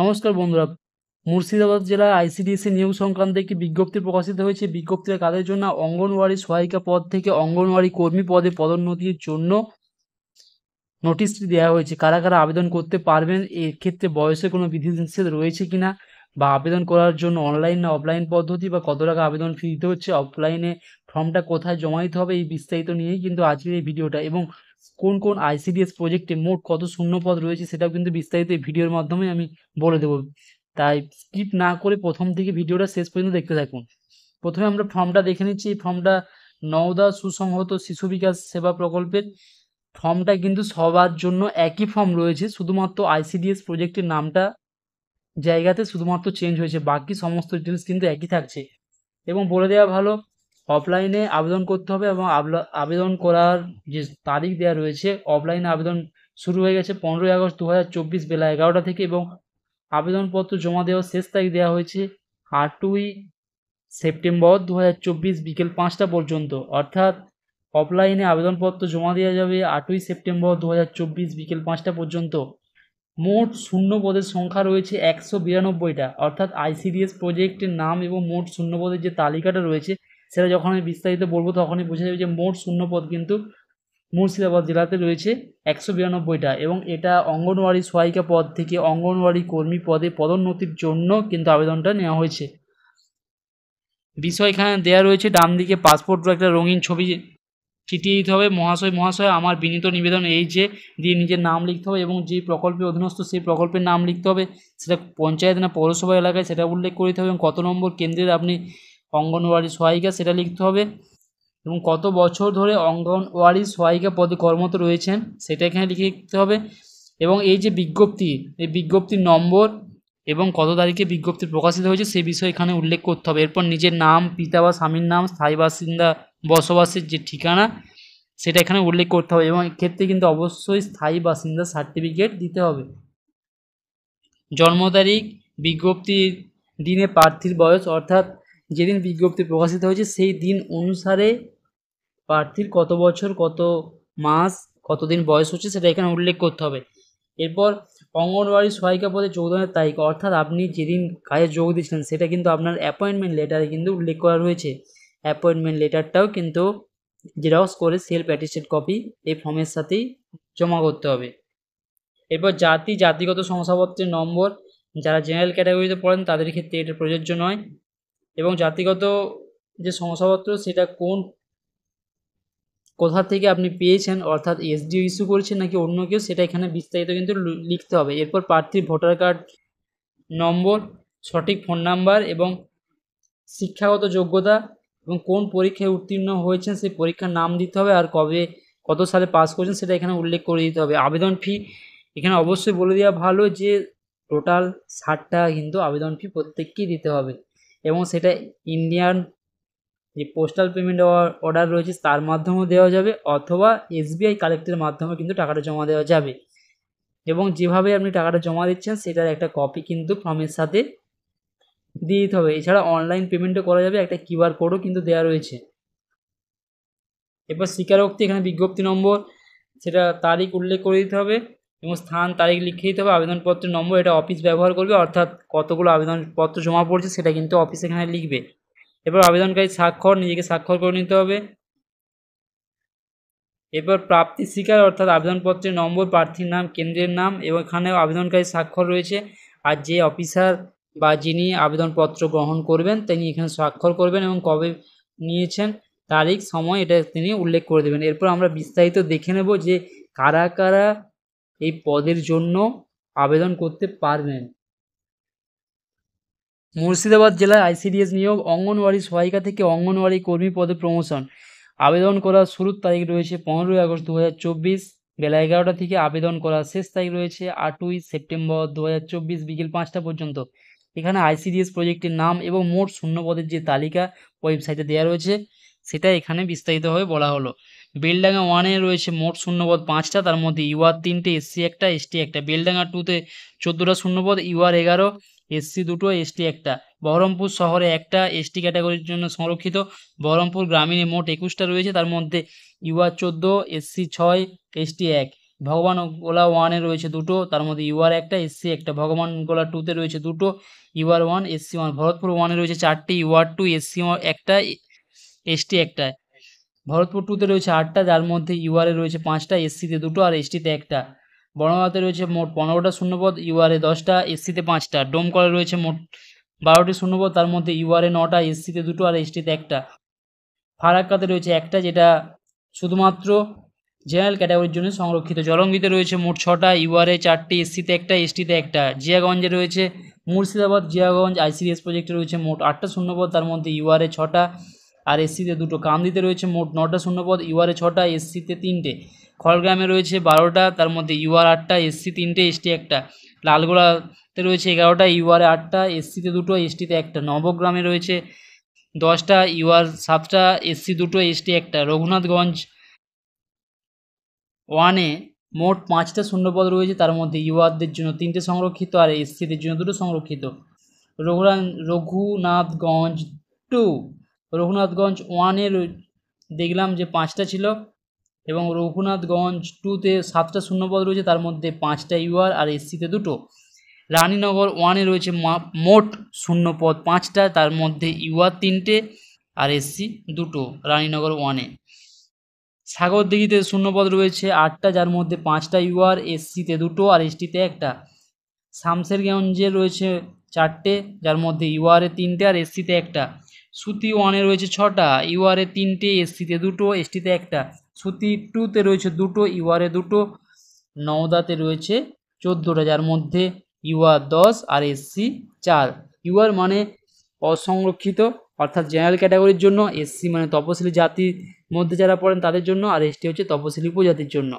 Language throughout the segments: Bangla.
নমস্কার বন্ধুরা মুর্শিদাবাদ জেলায় আইসিডিএসি নিয়োগ সংক্রান্ত একটি বিজ্ঞপ্তি প্রকাশিত হয়েছে বিজ্ঞপ্তিতে কাদের জন্য অঙ্গনওয়াড়ি সহায়িকা পদ থেকে অঙ্গনওয়াড়ি কর্মী পদে পদোন্নতির জন্য নোটিশটি দেওয়া হয়েছে কারা কারা আবেদন করতে পারবেন এক্ষেত্রে বয়সে কোনো বিধিনিষেধ রয়েছে কি না বা আবেদন করার জন্য অনলাইন না অফলাইন পদ্ধতি বা কত টাকা আবেদন ফি দিতে হচ্ছে অফলাইনে ফর্মটা কোথায় জমা দিতে হবে এই বিস্তারিত নিয়েই কিন্তু আজকের এই ভিডিওটা এবং কোন কোন আইসিডিএস প্রজেক্টে মোট কত শূন্যপদ রয়েছে সেটাও কিন্তু বিস্তারিত ভিডিওর মাধ্যমে আমি বলে দেবো তাই স্কিপ না করে প্রথম থেকে ভিডিওটা শেষ পর্যন্ত দেখতে থাকুন প্রথমে আমরা ফর্মটা দেখে নিচ্ছি এই ফর্মটা নওদা সুসংহত শিশু বিকাশ সেবা প্রকল্পের ফর্মটা কিন্তু সবার জন্য একই ফর্ম রয়েছে শুধুমাত্র আইসিডিএস প্রজেক্টের নামটা জায়গাতে শুধুমাত্র চেঞ্জ হয়েছে বাকি সমস্ত ডিটেলস কিন্তু একই থাকছে এবং বলে দেওয়া ভালো অফলাইনে আবেদন করতে হবে এবং আবেদন করার যে তারিখ দেওয়া রয়েছে অফলাইনে আবেদন শুরু হয়ে গেছে পনেরোই আগস্ট দু হাজার চব্বিশ বেলা এগারোটা থেকে এবং আবেদনপত্র জমা দেওয়ার শেষ তারিখ দেওয়া হয়েছে আটই সেপ্টেম্বর দু হাজার চব্বিশ বিকেল পাঁচটা পর্যন্ত অর্থাৎ অফলাইনে আবেদনপত্র জমা দেওয়া যাবে আটই সেপ্টেম্বর দু হাজার চব্বিশ বিকেল পাঁচটা পর্যন্ত মোট শূন্য পদের সংখ্যা রয়েছে একশো বিরানব্বইটা অর্থাৎ আইসিডিএস প্রজেক্টের নাম এবং মোট শূন্য পদের যে তালিকাটা রয়েছে সেটা যখন আমি বিস্তারিত বলবো তখনই বোঝা যাবে যে মোট শূন্য পদ কিন্তু মুর্শিদাবাদ জেলাতে রয়েছে একশো বিরানব্বইটা এবং এটা অঙ্গনওয়াড়ি সহায়িকা পদ থেকে অঙ্গনওয়াড়ি কর্মী পদে পদোন্নতির জন্য কিন্তু আবেদনটা নেওয়া হয়েছে বিষয় এখানে দেওয়া রয়েছে ডান দিকে পাসপোর্ট একটা রঙিন ছবি চিটিয়ে দিতে হবে মহাশয় মহাশয় আমার বিনীত নিবেদন এই যে দিয়ে নিজের নাম লিখতে হবে এবং যে প্রকল্পে অধীনস্থ সেই প্রকল্পের নাম লিখতে হবে সেটা পঞ্চায়েত না পৌরসভা এলাকায় সেটা উল্লেখ করতে হবে এবং কত নম্বর কেন্দ্রের আপনি অঙ্গনওয়াড়ি সহায়িকা সেটা লিখতে হবে এবং কত বছর ধরে অঙ্গনওয়াড়ি সহায়িকা পদে কর্মরত রয়েছেন সেটা এখানে লিখে লিখতে হবে এবং এই যে বিজ্ঞপ্তি এই বিজ্ঞপ্তির নম্বর এবং কত তারিখে বিজ্ঞপ্তি প্রকাশিত হয়েছে সে বিষয়ে এখানে উল্লেখ করতে হবে এরপর নিজের নাম পিতা বা স্বামীর নাম স্থায়ী বাসিন্দা বসবাসের যে ঠিকানা সেটা এখানে উল্লেখ করতে হবে এবং এক্ষেত্রে কিন্তু অবশ্যই স্থায়ী বাসিন্দা সার্টিফিকেট দিতে হবে জন্ম তারিখ বিজ্ঞপ্তির দিনে প্রার্থীর বয়স অর্থাৎ যেদিন বিজ্ঞপ্তি প্রকাশিত হয়েছে সেই দিন অনুসারে প্রার্থীর কত বছর কত মাস কতদিন বয়স হচ্ছে সেটা এখানে উল্লেখ করতে হবে এরপর অঙ্গনওয়াড়ি সহায়িকা পদে যোগদানের তারিখ অর্থাৎ আপনি যেদিন কাজে যোগ দিয়েছিলেন সেটা কিন্তু আপনার অ্যাপয়েন্টমেন্ট লেটারে কিন্তু উল্লেখ করা রয়েছে অ্যাপয়েন্টমেন্ট লেটারটাও কিন্তু জেরক্স করে সেলফ অ্যাটিস্টেড কপি এই ফর্মের সাথেই জমা করতে হবে এরপর জাতি জাতিগত শংসাপত্রের নম্বর যারা জেনারেল ক্যাটাগরিতে পড়েন তাদের ক্ষেত্রে এটা প্রযোজ্য নয় এবং জাতিগত যে শংসাপত্র সেটা কোন কোথা থেকে আপনি পেয়েছেন অর্থাৎ এসডিও ইস্যু করছেন নাকি অন্য কেউ সেটা এখানে বিস্তারিত কিন্তু লিখতে হবে এরপর প্রার্থীর ভোটার কার্ড নম্বর সঠিক ফোন নাম্বার এবং শিক্ষাগত যোগ্যতা এবং কোন পরীক্ষায় উত্তীর্ণ হয়েছেন সেই পরীক্ষার নাম দিতে হবে আর কবে কত সালে পাস করেছেন সেটা এখানে উল্লেখ করে দিতে হবে আবেদন ফি এখানে অবশ্যই বলে দেওয়া ভালো যে টোটাল ষাট টাকা কিন্তু আবেদন ফি প্রত্যেককেই দিতে হবে এবং সেটা ইন্ডিয়ান যে পোস্টাল পেমেন্ট অর্ডার রয়েছে তার মাধ্যমেও দেওয়া যাবে অথবা এসবিআই কালেক্টের মাধ্যমে কিন্তু টাকাটা জমা দেওয়া যাবে এবং যেভাবে আপনি টাকাটা জমা দিচ্ছেন সেটার একটা কপি কিন্তু ফর্মের সাথে দিয়ে দিতে হবে এছাড়া অনলাইন পেমেন্টও করা যাবে একটা কিউআর কোডও কিন্তু দেওয়া রয়েছে এবার স্বীকারোক্তি এখানে বিজ্ঞপ্তি নম্বর সেটা তারিখ উল্লেখ করে দিতে হবে এবং স্থান তারিখ লিখে দিতে হবে আবেদনপত্রের নম্বর এটা অফিস ব্যবহার করবে অর্থাৎ কতগুলো আবেদনপত্র জমা পড়ছে সেটা কিন্তু অফিস এখানে লিখবে এবার আবেদনকারী স্বাক্ষর নিজেকে স্বাক্ষর করে নিতে হবে এবার প্রাপ্তি শিকার অর্থাৎ আবেদনপত্রের নম্বর প্রার্থীর নাম কেন্দ্রের নাম এবং এখানে আবেদনকারী স্বাক্ষর রয়েছে আর যে অফিসার বা যিনি আবেদনপত্র গ্রহণ করবেন তিনি এখানে স্বাক্ষর করবেন এবং কবে নিয়েছেন তারিখ সময় এটা তিনি উল্লেখ করে দেবেন এরপর আমরা বিস্তারিত দেখে নেব যে কারা কারা এই পদের জন্য আবেদন করতে পারবেন মুর্শিদাবাদ জেলায় আইসিডিএস নিয়োগ অঙ্গনওয়াড়ি সহায়িকা থেকে অঙ্গনওয়াড়ি কর্মী পদে প্রমোশন আবেদন করার শুরুর তারিখ রয়েছে পনেরোই আগস্ট দু হাজার চব্বিশ বেলা এগারোটা থেকে আবেদন করার শেষ তারিখ রয়েছে আটই সেপ্টেম্বর দু হাজার চব্বিশ বিকেল পাঁচটা পর্যন্ত এখানে আইসিডিএস প্রজেক্টের নাম এবং মোট শূন্য পদের যে তালিকা ওয়েবসাইটে দেওয়া রয়েছে সেটা এখানে বিস্তারিতভাবে বলা হলো বেলডাঙ্গা ওয়ানে রয়েছে মোট শূন্যপদ পাঁচটা তার মধ্যে ইউআর তিনটে এসসি একটা এসটি একটা বেলডাঙ্গা টুতে চোদ্দোটা শূন্যপদ ইউআর এগারো এসসি দুটো এসটি একটা বহরমপুর শহরে একটা এসটি ক্যাটাগরির জন্য সংরক্ষিত বহরমপুর গ্রামীণে মোট একুশটা রয়েছে তার মধ্যে ইউআর চোদ্দো এসসি ছয় এসটি এক ভগবান গোলা ওয়ানে রয়েছে দুটো তার মধ্যে ইউআর একটা এসসি একটা ভগবান গোলা টুতে রয়েছে দুটো UR one SC one Bharatpur ওয়ানে রয়েছে চারটি ইউআর টু এসসি একটা এসটি একটা ভরতপুর টুতে রয়েছে আটটা যার মধ্যে ইউআরে রয়েছে পাঁচটা এসসিতে দুটো আর এসটিতে একটা বড়মাতে রয়েছে মোট পনেরোটা শূন্যপদ ইউআরে দশটা এসসিতে পাঁচটা ডোমকলে রয়েছে মোট বারোটি শূন্যপদ তার মধ্যে ইউআরে নটা এসসিতে দুটো আর এসটিতে একটা ফারাক্কাতে রয়েছে একটা যেটা শুধুমাত্র জেনারেল ক্যাটাগরির জন্য সংরক্ষিত জলঙ্গিতে রয়েছে মোট ছটা ইউআরএ চারটি এসসিতে একটা এসটিতে একটা জিয়াগঞ্জে রয়েছে মুর্শিদাবাদ জিয়াগঞ্জ আইসিডিএস প্রজেক্টে রয়েছে মোট আটটা শূন্যপদ তার মধ্যে ইউআরএ ছটা আর এসসিতে দুটো কামদিতে রয়েছে মোট নটা শূন্যপদ ইউআরে ছটা এসসিতে তিনটে খড়গ্রামে রয়েছে বারোটা তার মধ্যে ইউআর আটটা এসসি তিনটে এসটি একটা লালগোলাতে রয়েছে এগারোটা ইউআরে আটটা এসসিতে দুটো এসটিতে একটা নবগ্রামে রয়েছে দশটা ইউআর সাতটা এসসি দুটো এসটি একটা রঘুনাথগঞ্জ ওয়ানে মোট পাঁচটা শূন্যপদ রয়েছে তার মধ্যে ইউআরদের জন্য তিনটে সংরক্ষিত আর এসসিদের জন্য দুটো সংরক্ষিত রঘুরান রঘুনাথগঞ্জ টু রঘুনাথগঞ্জ ওয়ানে দেখলাম যে পাঁচটা ছিল এবং রঘুনাথগঞ্জ টুতে সাতটা শূন্যপদ রয়েছে তার মধ্যে পাঁচটা ইউআর আর এসসিতে দুটো রানীনগর ওয়ানে রয়েছে মোট শূন্যপদ পাঁচটা তার মধ্যে ইউআর তিনটে আর এসসি দুটো রানীনগর ওয়ানে সাগরদিঘিতে শূন্যপদ রয়েছে আটটা যার মধ্যে পাঁচটা ইউআর এসসিতে দুটো আর এসটিতে একটা শামসেরগঞ্জে রয়েছে চারটে যার মধ্যে ইউআরে তিনটে আর এসসিতে একটা সুতি ওয়ানে রয়েছে ছটা ইউআরে তিনটে এসটিতে দুটো এসটিতে একটা সুতি টুতে রয়েছে দুটো ইউআরে দুটো নওদাতে রয়েছে চোদ্দোটা যার মধ্যে ইউআর দশ আর এসসি চার ইউআর মানে অসংরক্ষিত অর্থাৎ জেনারেল ক্যাটাগরির জন্য এসসি মানে তপশিলি জাতির মধ্যে যারা পড়েন তাদের জন্য আর এসটি হচ্ছে তপশিলি উপজাতির জন্য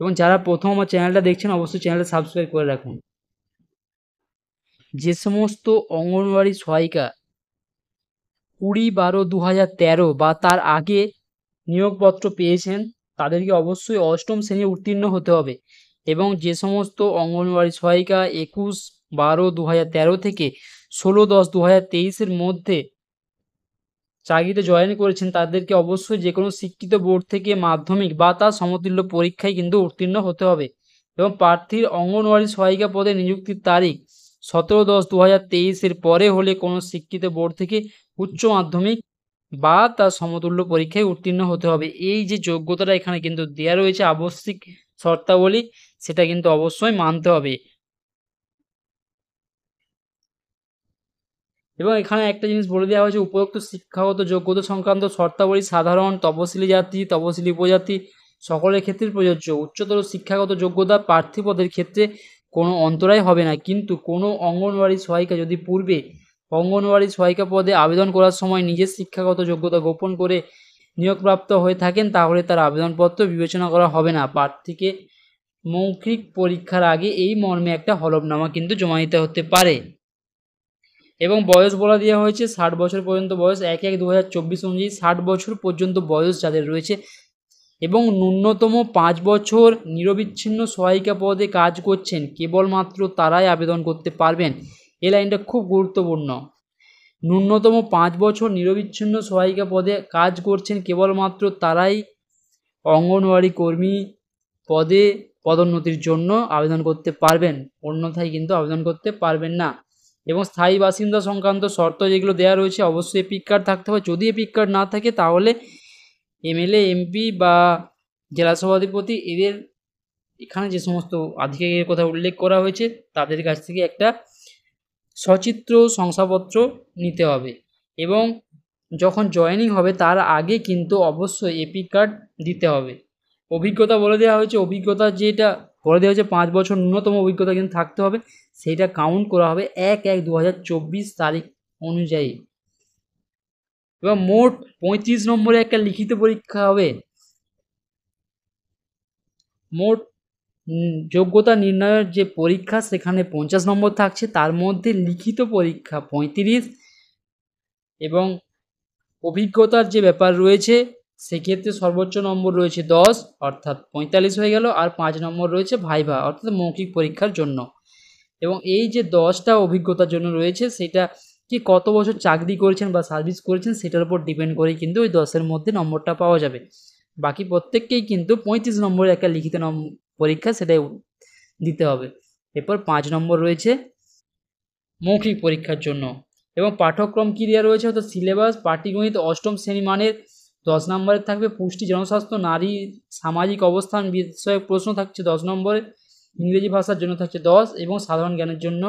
এবং যারা প্রথম আমার চ্যানেলটা দেখছেন অবশ্যই চ্যানেলটা সাবস্ক্রাইব করে রাখুন যে সমস্ত অঙ্গনওয়াড়ি সহায়িকা কুড়ি বারো দু হাজার তেরো বা তার আগে নিয়োগপত্র পেয়েছেন তাদেরকে অবশ্যই অষ্টম শ্রেণী উত্তীর্ণ হতে হবে এবং যে সমস্ত অঙ্গনওয়াড়ি সহায়িকা একুশ বারো দু হাজার তেরো থেকে ষোলো দশ দু হাজার তেইশের মধ্যে চাকরিতে জয়েন করেছেন তাদেরকে অবশ্যই যে কোনো শিক্ষিত বোর্ড থেকে মাধ্যমিক বা তার সমতুল্য পরীক্ষায় কিন্তু উত্তীর্ণ হতে হবে এবং প্রার্থীর অঙ্গনওয়াড়ি সহায়িকা পদে নিযুক্তির তারিখ সতেরো দশ দু হাজার তেইশের পরে হলে কোনো শিক্ষিত বোর্ড থেকে উচ্চ মাধ্যমিক বা তার সমতুল্য পরীক্ষায় উত্তীর্ণ হতে হবে এই যে যোগ্যতাটা এখানে কিন্তু দেওয়া রয়েছে আবশ্যিক শর্তাবলী সেটা কিন্তু অবশ্যই মানতে হবে এবং এখানে একটা জিনিস বলে দেওয়া হয়েছে উপরোক্ত শিক্ষাগত যোগ্যতা সংক্রান্ত শর্তাবলী সাধারণ তপশিলি জাতি তপশিলি উপজাতি সকলের ক্ষেত্রে প্রযোজ্য উচ্চতর শিক্ষাগত যোগ্যতা প্রার্থীপদের ক্ষেত্রে কোনো অন্তরায় হবে না কিন্তু কোনো অঙ্গনওয়াড়ি সহায়িকা যদি পূর্বে অঙ্গনওয়াড়ি সহায়িকা পদে আবেদন করার সময় নিজের শিক্ষাগত যোগ্যতা গোপন করে নিয়োগপ্রাপ্ত হয়ে থাকেন তাহলে তার আবেদনপত্র বিবেচনা করা হবে না প্রার্থীকে মৌখিক পরীক্ষার আগে এই মর্মে একটা হলফনামা কিন্তু জমা দিতে হতে পারে এবং বয়স বলা দেওয়া হয়েছে ষাট বছর পর্যন্ত বয়স এক এক দু হাজার চব্বিশ অনুযায়ী ষাট বছর পর্যন্ত বয়স যাদের রয়েছে এবং ন্যূনতম পাঁচ বছর নিরবিচ্ছিন্ন সহায়িকা পদে কাজ করছেন কেবলমাত্র তারাই আবেদন করতে পারবেন এই লাইনটা খুব গুরুত্বপূর্ণ ন্যূনতম পাঁচ বছর নিরবিচ্ছিন্ন সহায়িকা পদে কাজ করছেন কেবলমাত্র তারাই অঙ্গনওয়াড়ি কর্মী পদে পদোন্নতির জন্য আবেদন করতে পারবেন অন্যথায় কিন্তু আবেদন করতে পারবেন না এবং স্থায়ী বাসিন্দা সংক্রান্ত শর্ত যেগুলো দেওয়া রয়েছে অবশ্যই পিক কার্ড থাকতে হবে যদি পিক কার্ড না থাকে তাহলে এমএলএ এমপি বা জেলা সভাধিপতি এদের এখানে যে সমস্ত আধিকারিকের কথা উল্লেখ করা হয়েছে তাদের কাছ থেকে একটা সচিত্র শংসাপত্র নিতে হবে এবং যখন জয়েনিং হবে তার আগে কিন্তু অবশ্যই এপি কার্ড দিতে হবে অভিজ্ঞতা বলে দেওয়া হয়েছে অভিজ্ঞতা যেটা বলে দেওয়া হয়েছে পাঁচ বছর ন্যূনতম অভিজ্ঞতা কিন্তু থাকতে হবে সেটা কাউন্ট করা হবে এক এক দু তারিখ অনুযায়ী এবং মোট পঁয়ত্রিশ নম্বরে একটা লিখিত পরীক্ষা হবে মোট যোগ্যতা নির্ণয়ের যে পরীক্ষা সেখানে পঞ্চাশ নম্বর থাকছে তার মধ্যে লিখিত পরীক্ষা পঁয়ত্রিশ এবং অভিজ্ঞতার যে ব্যাপার রয়েছে সেক্ষেত্রে সর্বোচ্চ নম্বর রয়েছে দশ অর্থাৎ পঁয়তাল্লিশ হয়ে গেল আর পাঁচ নম্বর রয়েছে ভাইভা অর্থাৎ মৌখিক পরীক্ষার জন্য এবং এই যে দশটা অভিজ্ঞতার জন্য রয়েছে সেটা যে কত বছর চাকরি করেছেন বা সার্ভিস করেছেন সেটার উপর ডিপেন্ড করে কিন্তু ওই দশের মধ্যে নম্বরটা পাওয়া যাবে বাকি প্রত্যেককেই কিন্তু পঁয়ত্রিশ নম্বরের একটা লিখিত পরীক্ষা সেটাই দিতে হবে এরপর পাঁচ নম্বর রয়েছে মৌখিক পরীক্ষার জন্য এবং পাঠ্যক্রম কী দেওয়া রয়েছে হয়তো সিলেবাস পাটিগণিত অষ্টম শ্রেণী মানের দশ নম্বরে থাকবে পুষ্টি জনস্বাস্থ্য নারী সামাজিক অবস্থান বিষয়ক প্রশ্ন থাকছে দশ নম্বরে ইংরেজি ভাষার জন্য থাকছে দশ এবং সাধারণ জ্ঞানের জন্য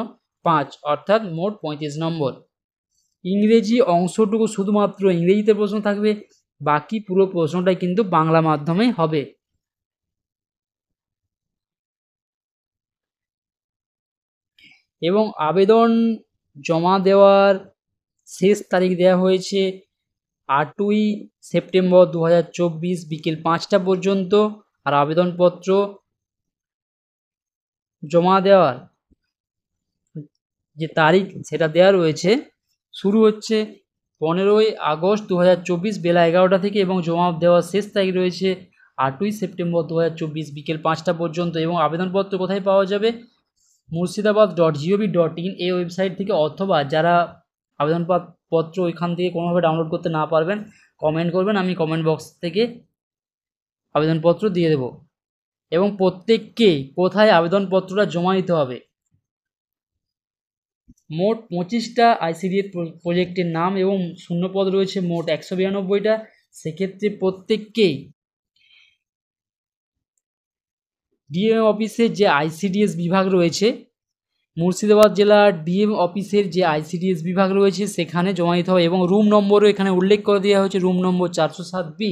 পাঁচ অর্থাৎ মোট পঁয়ত্রিশ নম্বর ইংরেজি অংশটুকু শুধুমাত্র ইংরেজিতে প্রশ্ন থাকবে বাকি পুরো প্রশ্নটাই কিন্তু বাংলা মাধ্যমে হবে এবং আবেদন জমা দেওয়ার শেষ তারিখ দেওয়া হয়েছে আটই সেপ্টেম্বর দু হাজার বিকেল পাঁচটা পর্যন্ত আর আবেদনপত্র জমা দেওয়ার যে তারিখ সেটা দেওয়া রয়েছে শুরু হচ্ছে পনেরোই আগস্ট দু হাজার চব্বিশ বেলা এগারোটা থেকে এবং জমা দেওয়ার শেষ তারিখ রয়েছে আটই সেপ্টেম্বর দু হাজার চব্বিশ বিকেল পাঁচটা পর্যন্ত এবং আবেদনপত্র কোথায় পাওয়া যাবে Murshidabad dot gov dot in এই ওয়েবসাইট থেকে অথবা যারা আবেদনপত্র ওইখান থেকে কোনোভাবে ডাউনলোড করতে না পারবেন কমেন্ট করবেন আমি কমেন্ট বক্স থেকে আবেদনপত্র দিয়ে দেব এবং প্রত্যেককে কোথায় আবেদনপত্রটা জমা দিতে হবে মোট পঁচিশটা আইসিডিএ প্রজেক্টের নাম এবং শূন্যপদ রয়েছে মোট একশো বিরানব্বইটা সেক্ষেত্রে প্রত্যেককেই ডিএম অফিসের যে আইসিডিএস বিভাগ রয়েছে মুর্শিদাবাদ জেলার ডিএম অফিসের যে আইসিডিএস বিভাগ রয়েছে সেখানে জমা দিতে হবে এবং রুম নম্বরও এখানে উল্লেখ করে দেওয়া হয়েছে রুম নম্বর চারশো সাত বি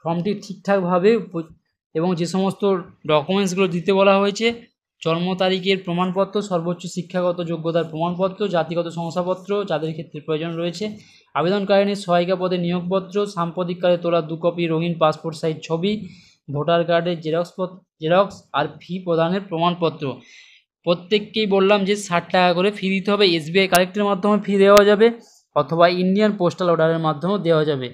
ফর্মটি ঠিকঠাকভাবে এবং যে সমস্ত ডকুমেন্টসগুলো দিতে বলা হয়েছে জন্ম তারিখের প্রমাণপত্র সর্বোচ্চ শিক্ষাগত যোগ্যতার প্রমাণপত্র জাতিগত শংসাপত্র যাদের ক্ষেত্রে প্রয়োজন রয়েছে আবেদনকারিনীর সহায়িকা পদে নিয়োগপত্র সাম্প্রতিককালে তোলা দু কপি রঙিন পাসপোর্ট সাইজ ছবি ভোটার কার্ডের জেরক্স জেরক্স আর ফি প্রদানের প্রমাণপত্র প্রত্যেককেই বললাম যে ষাট টাকা করে ফি দিতে হবে এসবিআই কালেক্টের মাধ্যমে ফি দেওয়া যাবে অথবা ইন্ডিয়ান পোস্টাল অর্ডারের মাধ্যমে দেওয়া যাবে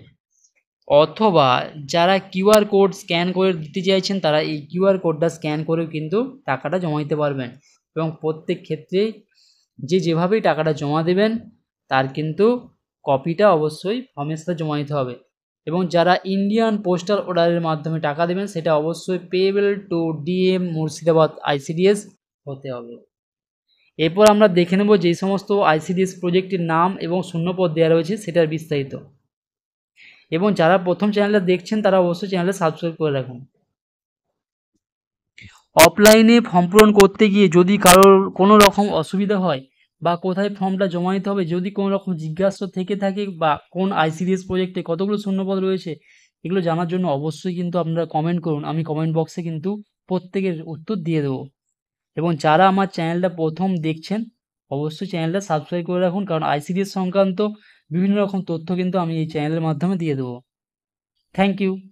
অথবা যারা কিউআর কোড স্ক্যান করে দিতে চাইছেন তারা এই কিউআর কোডটা স্ক্যান করেও কিন্তু টাকাটা জমা দিতে পারবেন এবং প্রত্যেক ক্ষেত্রেই যে যেভাবেই টাকাটা জমা দেবেন তার কিন্তু কপিটা অবশ্যই ফর্মের সাথে জমা দিতে হবে এবং যারা ইন্ডিয়ান পোস্টাল অর্ডারের মাধ্যমে টাকা দেবেন সেটা অবশ্যই payable to DM Murshidabad ICDS হতে হবে এরপর আমরা দেখে নেব যেই সমস্ত আইসিডিএস প্রজেক্টের নাম এবং শূন্যপদ দেওয়া রয়েছে সেটার বিস্তারিত এবং যারা প্রথম চ্যানেলটা দেখছেন তারা অবশ্যই চ্যানেলটা সাবস্ক্রাইব করে রাখুন অফলাইনে ফর্ম পূরণ করতে গিয়ে যদি কারোর কোনো রকম অসুবিধা হয় বা কোথায় ফর্মটা জমা দিতে হবে যদি কোনো রকম জিজ্ঞাসা থেকে থাকে বা কোন আইসিডিএস প্রজেক্টে কতগুলো শূন্যপদ রয়েছে এগুলো জানার জন্য অবশ্যই কিন্তু আপনারা কমেন্ট করুন আমি কমেন্ট বক্সে কিন্তু প্রত্যেকের উত্তর দিয়ে দেবো এবং যারা আমার চ্যানেলটা প্রথম দেখছেন অবশ্যই চ্যানেলটা সাবস্ক্রাইব করে রাখুন কারণ আইসিডিএস সংক্রান্ত বিভিন্ন রকম তথ্য কিন্তু আমি এই চ্যানেলের মাধ্যমে দিয়ে দেবো থ্যাংক ইউ